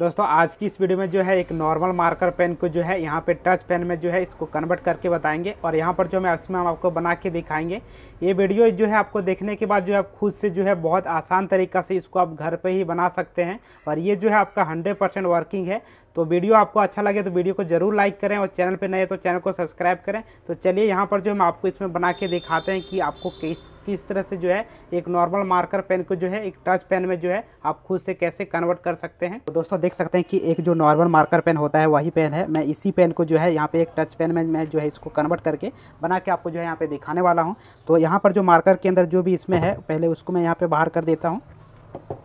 दोस्तों आज की इस वीडियो में जो है एक नॉर्मल मार्कर पेन को जो है यहाँ पे टच पेन में जो है इसको कन्वर्ट करके बताएंगे और यहाँ पर जो मैं इसमें हम आपको बना के दिखाएंगे ये वीडियो जो है आपको देखने के बाद जो है आप खुद से जो है बहुत आसान तरीका से इसको आप घर पे ही बना सकते हैं और ये जो है आपका हंड्रेड वर्किंग है तो वीडियो आपको अच्छा लगे तो वीडियो को जरूर लाइक करें और चैनल पर नए तो चैनल को सब्सक्राइब करें तो चलिए यहाँ पर जो हम आपको इसमें बना के दिखाते हैं कि आपको किस किस तरह से जो है एक नॉर्मल मार्कर पेन को जो है एक टच पेन में जो है आप खुद से कैसे कन्वर्ट कर सकते हैं तो दोस्तों देख सकते हैं कि एक जो नॉर्मल मार्कर पेन होता है वही पेन है मैं इसी पेन को जो है यहाँ पे एक टच पेन में मैं जो है इसको कन्वर्ट करके बना के आपको जो है यहाँ पे दिखाने वाला हूँ तो यहाँ पर जो मार्कर के अंदर जो भी इसमें है पहले उसको मैं यहाँ पर बाहर कर देता हूँ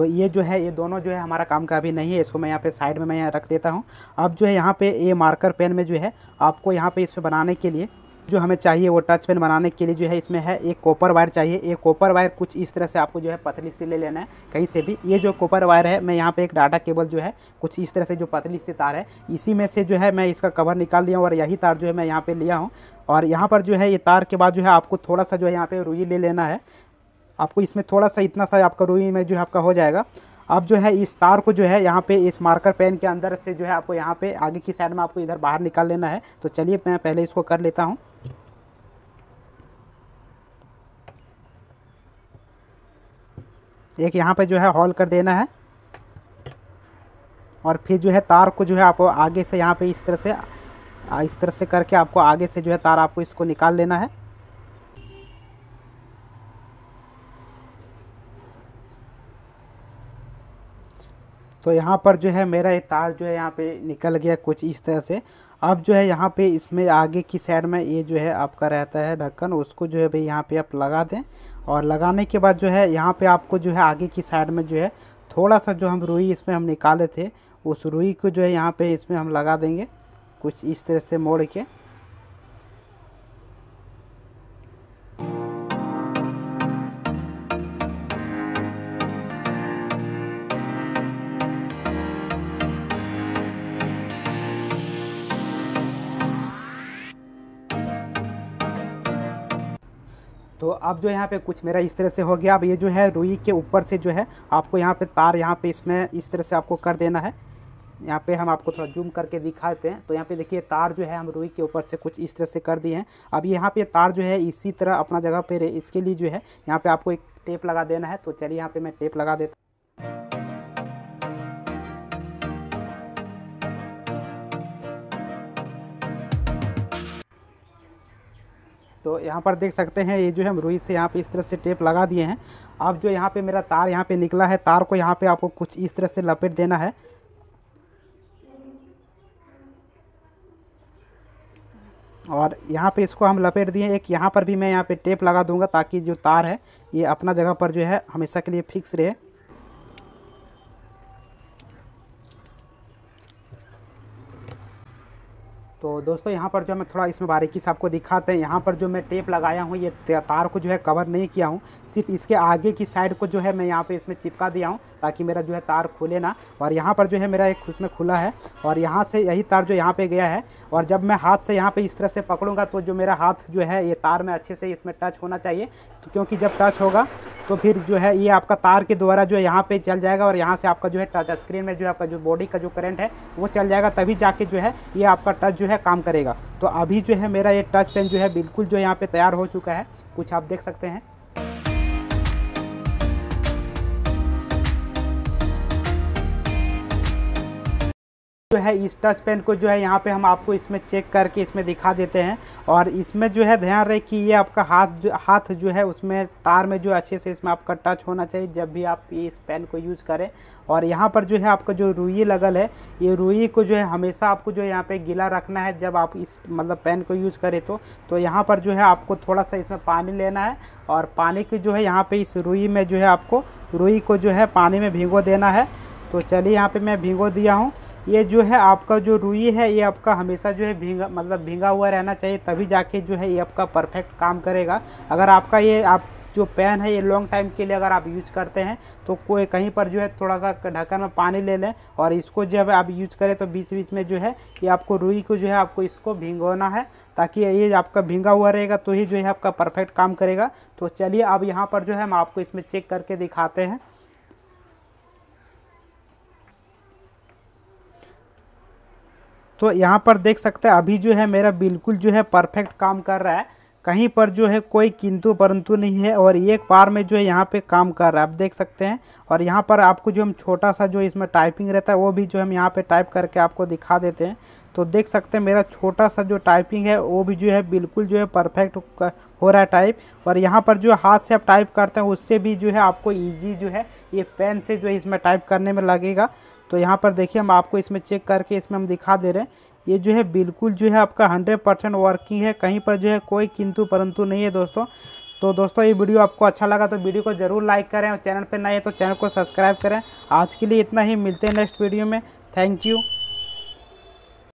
तो ये जो है ये दोनों जो है हमारा काम का अभी नहीं है इसको मैं यहाँ पे साइड में मैं यहाँ रख देता हूँ अब जो है यहाँ पे ये मार्कर पेन में जो है आपको यहाँ पे इस पर बनाने के लिए जो हमें चाहिए वो टच पेन बनाने के लिए जो है इसमें है एक कॉपर वायर चाहिए एक कॉपर वायर कुछ इस तरह से आपको जो है पतली सी ले लेना है कहीं से भी ये जो कॉपर वायर है मैं यहाँ पे एक डाटा केबल जो है कुछ इस तरह से जो पतली सी तार है इसी में से जो है मैं इसका कवर निकाल लिया और यही तार जो है मैं यहाँ पर लिया हूँ और यहाँ पर जो है ये तार के बाद जो है आपको थोड़ा सा जो है यहाँ पर रुई ले लेना है आपको इसमें थोड़ा सा इतना सा आपका रुई में जो है आपका हो जाएगा अब जो है इस तार को जो है यहाँ पे इस मार्कर पेन के अंदर से जो है आपको यहाँ पे आगे की साइड में आपको इधर बाहर निकाल लेना है तो चलिए मैं पहले इसको कर लेता हूँ एक यहाँ पे जो है हॉल कर देना है और फिर जो है तार को जो है आपको आगे से यहाँ पे इस तरह से इस तरह से करके आपको आगे से जो है तार आपको इसको निकाल लेना है तो यहाँ पर जो है मेरा ये तार जो है यहाँ पे निकल गया कुछ इस तरह से अब जो है यहाँ पे इसमें आगे की साइड में ये जो है आपका रहता है ढक्कन उसको जो है भाई यहाँ पे आप लगा दें और लगाने के बाद जो है यहाँ पे आपको जो है आगे की साइड में जो है थोड़ा सा जो हम रुई इसमें हम निकाले थे उस रुई को जो है यहाँ पे इसमें हम लगा देंगे कुछ इस तरह से मोड़ के तो अब जो यहाँ पे कुछ मेरा इस तरह से हो गया अब ये जो है रुई के ऊपर से जो है आपको यहाँ पे तार यहाँ पे इसमें इस तरह से आपको कर देना है यहाँ पे हम आपको थोड़ा जूम करके दिखाते हैं तो यहाँ पे देखिए तार जो है हम रुई के ऊपर से कुछ इस तरह से कर दिए हैं अब यहाँ पे तार जो है इसी तरह अपना जगह पर रहे इसके लिए जो है यहाँ पर आपको एक टेप लगा देना है तो चलिए यहाँ पर मैं टेप लगा देता तो यहाँ पर देख सकते हैं ये जो है हम रोहित से यहाँ पे इस तरह से टेप लगा दिए हैं अब जो यहाँ पे मेरा तार यहाँ पे निकला है तार को यहाँ पे आपको कुछ इस तरह से लपेट देना है और यहाँ पे इसको हम लपेट दिए एक यहाँ पर भी मैं यहाँ पे टेप लगा दूंगा ताकि जो तार है ये अपना जगह पर जो है हमेशा के लिए फिक्स रहे तो दोस्तों यहाँ पर जो मैं थोड़ा इसमें बारीकी से आपको दिखाते हैं यहाँ पर जो मैं टेप लगाया हूँ ये तार को जो है कवर नहीं किया हूँ सिर्फ इसके आगे की साइड को जो है मैं यहाँ पे इसमें चिपका दिया हूँ ताकि मेरा जो है तार खुले ना और यहाँ पर जो है मेरा एक उसमें खुला है और यहाँ से यही तार जो यहाँ पर गया है और जब मैं हाथ से यहाँ पर इस तरह से पकड़ूँगा तो जो मेरा हाथ जो है ये तार में अच्छे से इसमें टच होना चाहिए क्योंकि जब टच होगा तो फिर जो है ये आपका तार के द्वारा जो है यहाँ पर चल जाएगा और यहाँ से आपका जो है टच स्क्रीन में जो आपका जो बॉडी का जो करेंट है वो चल जाएगा तभी जाके जो है ये आपका टच जो है काम करेगा तो अभी जो है मेरा ये टच पेन जो है बिल्कुल जो यहाँ पे तैयार हो चुका है कुछ आप देख सकते हैं जो है इस टच पेन को जो है यहाँ पे हम आपको इसमें चेक करके इसमें दिखा देते हैं और इसमें जो है ध्यान रहे कि ये आपका हाथ जो हाथ जो है उसमें तार में जो अच्छे से इसमें आपका टच होना चाहिए जब भी आप ये इस पेन को यूज़ करें और यहाँ पर जो है आपका जो रुई लगल है ये रुई को जो है हमेशा आपको जो है यहाँ पर गीला रखना है जब आप इस मतलब पेन को यूज़ करें तो, तो यहाँ पर जो है आपको थोड़ा सा इसमें पानी लेना है और पानी की जो है यहाँ पर इस रुई में जो है आपको रुई को जो है पानी में भिगो देना है तो चलिए यहाँ पर मैं भिगो दिया हूँ ये जो है आपका जो रुई है ये आपका हमेशा जो है भींगा मतलब भींगा हुआ रहना चाहिए तभी जाके जो है ये आपका परफेक्ट काम करेगा अगर आपका ये आप जो पेन है ये लॉन्ग टाइम के लिए अगर आप यूज करते हैं तो कोई कहीं पर जो है थोड़ा सा ढक्कन में पानी ले लें और इसको जब आप यूज करें तो बीच बीच में जो है ये आपको रुई को जो है आपको इसको भिंगोना है ताकि ये आपका भींगा हुआ रहेगा तो ही जो है आपका परफेक्ट काम करेगा तो चलिए अब यहाँ पर जो है हम आपको इसमें चेक करके दिखाते हैं तो यहाँ पर देख सकते हैं अभी जो है मेरा बिल्कुल जो है परफेक्ट काम कर रहा है कहीं पर जो है कोई किंतु परंतु नहीं है और एक बार में जो है यहाँ पे काम कर रहा है आप देख सकते हैं और यहाँ पर आपको जो हम छोटा सा जो इसमें टाइपिंग रहता है वो भी जो हम यहाँ पे टाइप करके आपको दिखा देते हैं तो देख सकते हैं मेरा छोटा सा जो टाइपिंग है वो भी जो है बिल्कुल जो है परफेक्ट हो रहा है टाइप और यहाँ पर जो हाथ से आप टाइप करते हैं उससे भी जो है आपको ईजी जो है ये पेन से जो है इसमें टाइप करने में लगेगा तो यहाँ पर देखिए हम आपको इसमें चेक करके इसमें हम दिखा दे रहे हैं ये जो है बिल्कुल जो है आपका हंड्रेड परसेंट वर्किंग है कहीं पर जो है कोई किंतु परंतु नहीं है दोस्तों तो दोस्तों ये वीडियो आपको अच्छा लगा तो वीडियो को जरूर लाइक करें और चैनल पर नए हैं तो चैनल को सब्सक्राइब करें आज के लिए इतना ही मिलते हैं नेक्स्ट वीडियो में थैंक यू